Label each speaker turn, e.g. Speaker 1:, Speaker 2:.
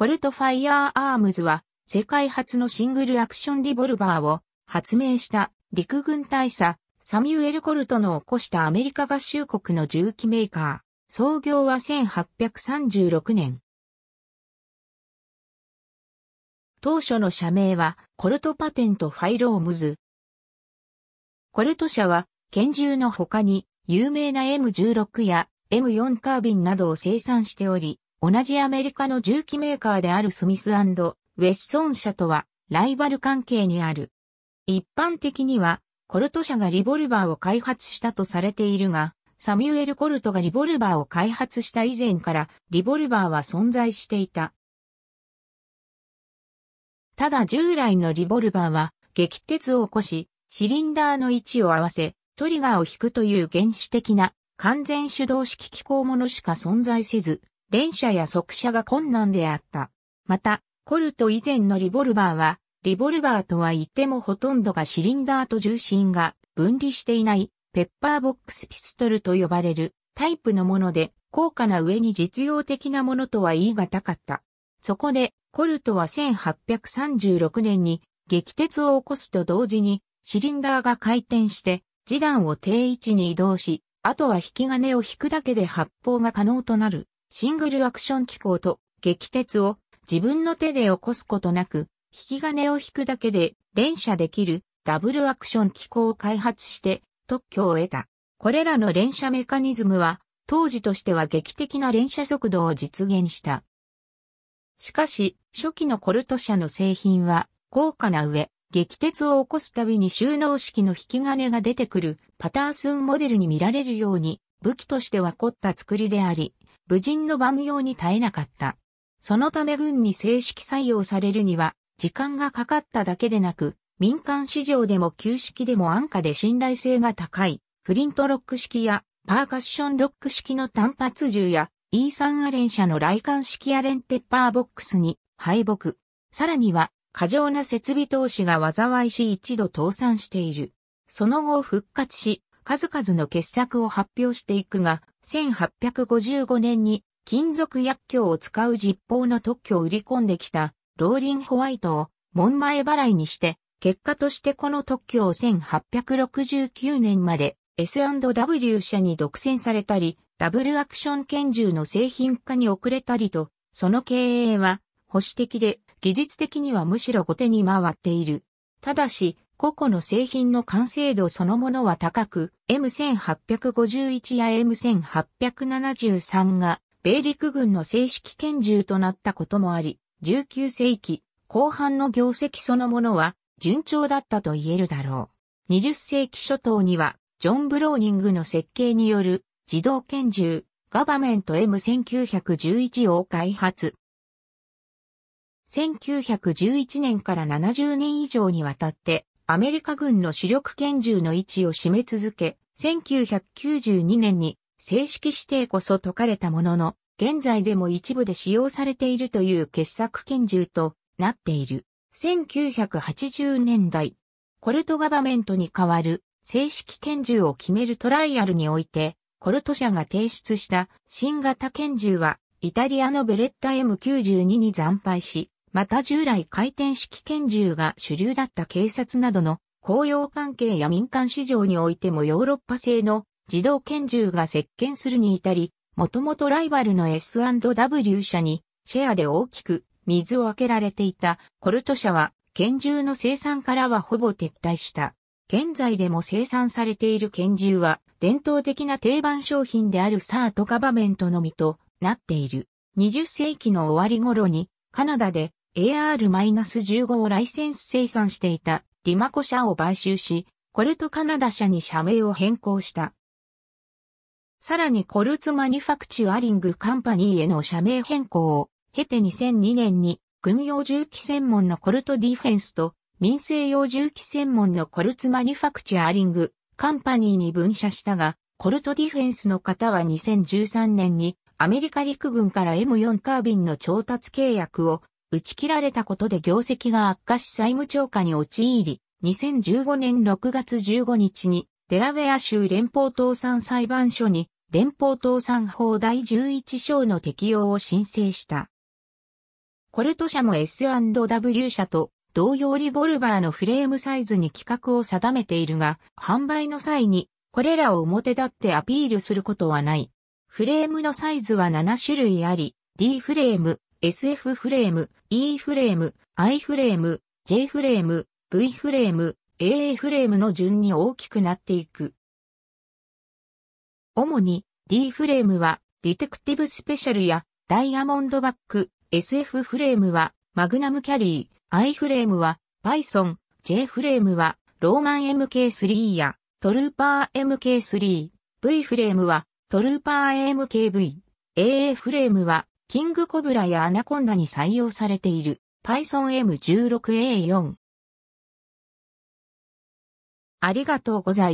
Speaker 1: コルトファイヤーアームズは世界初のシングルアクションリボルバーを発明した陸軍大佐サミュエル・コルトの起こしたアメリカ合衆国の銃器メーカー。創業は1836年。当初の社名はコルトパテントファイロームズ。コルト社は拳銃の他に有名な M16 や M4 カービンなどを生産しており、同じアメリカの重機メーカーであるスミスウェッソン社とはライバル関係にある。一般的にはコルト社がリボルバーを開発したとされているが、サミュエル・コルトがリボルバーを開発した以前からリボルバーは存在していた。ただ従来のリボルバーは撃鉄を起こし、シリンダーの位置を合わせ、トリガーを引くという原始的な完全手動式機構ものしか存在せず、連射や速射が困難であった。また、コルト以前のリボルバーは、リボルバーとは言ってもほとんどがシリンダーと重心が分離していない、ペッパーボックスピストルと呼ばれるタイプのもので、高価な上に実用的なものとは言い難かった。そこで、コルトは1836年に激鉄を起こすと同時に、シリンダーが回転して、時談を定位置に移動し、あとは引き金を引くだけで発砲が可能となるシングルアクション機構と激鉄を自分の手で起こすことなく、引き金を引くだけで連射できるダブルアクション機構を開発して特許を得た。これらの連射メカニズムは当時としては劇的な連射速度を実現した。しかし、初期のコルト社の製品は高価な上、激鉄を起こすたびに収納式の引き金が出てくるパタースンモデルに見られるように武器としては凝った作りであり、武人のム用に耐えなかった。そのため軍に正式採用されるには、時間がかかっただけでなく、民間市場でも旧式でも安価で信頼性が高い、フリントロック式やパーカッションロック式の単発銃や、E3 アレン社の雷管式アレンペッパーボックスに敗北。さらには、過剰な設備投資が災いし一度倒産している。その後復活し、数々の傑作を発表していくが、1855年に金属薬莢を使う実法の特許を売り込んできたローリン・ホワイトを門前払いにして、結果としてこの特許を1869年まで S&W 社に独占されたり、ダブルアクション拳銃の製品化に遅れたりと、その経営は保守的で技術的にはむしろ後手に回っている。ただし、個々の製品の完成度そのものは高く、M1851 や M1873 が米陸軍の正式拳銃となったこともあり、19世紀後半の業績そのものは順調だったと言えるだろう。20世紀初頭には、ジョン・ブローニングの設計による自動拳銃ガバメント M1911 を開発。1911年から70年以上にわたってアメリカ軍の主力拳銃の位置を締め続け、1992年に正式指定こそ解かれたものの、現在でも一部で使用されているという傑作拳銃となっている。1980年代、コルトガバメントに代わる正式拳銃を決めるトライアルにおいて、コルト社が提出した新型拳銃は、イタリアのベレッタ M92 に惨敗し、また従来回転式拳銃が主流だった警察などの公用関係や民間市場においてもヨーロッパ製の自動拳銃が接見するに至り、もともとライバルの S&W 社にシェアで大きく水を開けられていたコルト社は拳銃の生産からはほぼ撤退した。現在でも生産されている拳銃は伝統的な定番商品であるサートガバメントのみとなっている。20世紀の終わり頃にカナダで AR-15 をライセンス生産していたリマコ社を買収し、コルトカナダ社に社名を変更した。さらにコルツマニファクチュアリングカンパニーへの社名変更を経て2002年に軍用銃器専門のコルトディフェンスと民生用銃器専門のコルツマニファクチュアリングカンパニーに分社したが、コルトディフェンスの方は2013年にアメリカ陸軍から M4 カービンの調達契約を打ち切られたことで業績が悪化し債務超過に陥り、2015年6月15日に、デラウェア州連邦倒産裁判所に、連邦倒産法第11章の適用を申請した。コルト社も S&W 社と同様リボルバーのフレームサイズに規格を定めているが、販売の際にこれらを表立ってアピールすることはない。フレームのサイズは7種類あり、D フレーム、SF フレーム、E フレーム、I フレーム、J フレーム、V フレーム、AA フレームの順に大きくなっていく。主に D フレームはディテクティブスペシャルやダイヤモンドバック、SF フレームはマグナムキャリー、I フレームは Python、J フレームはローマン MK3 やトルーパー MK3、V フレームはトルーパー MKV、AA フレームはキングコブラやアナコンダに採用されている Python M16A4。ありがとうございます。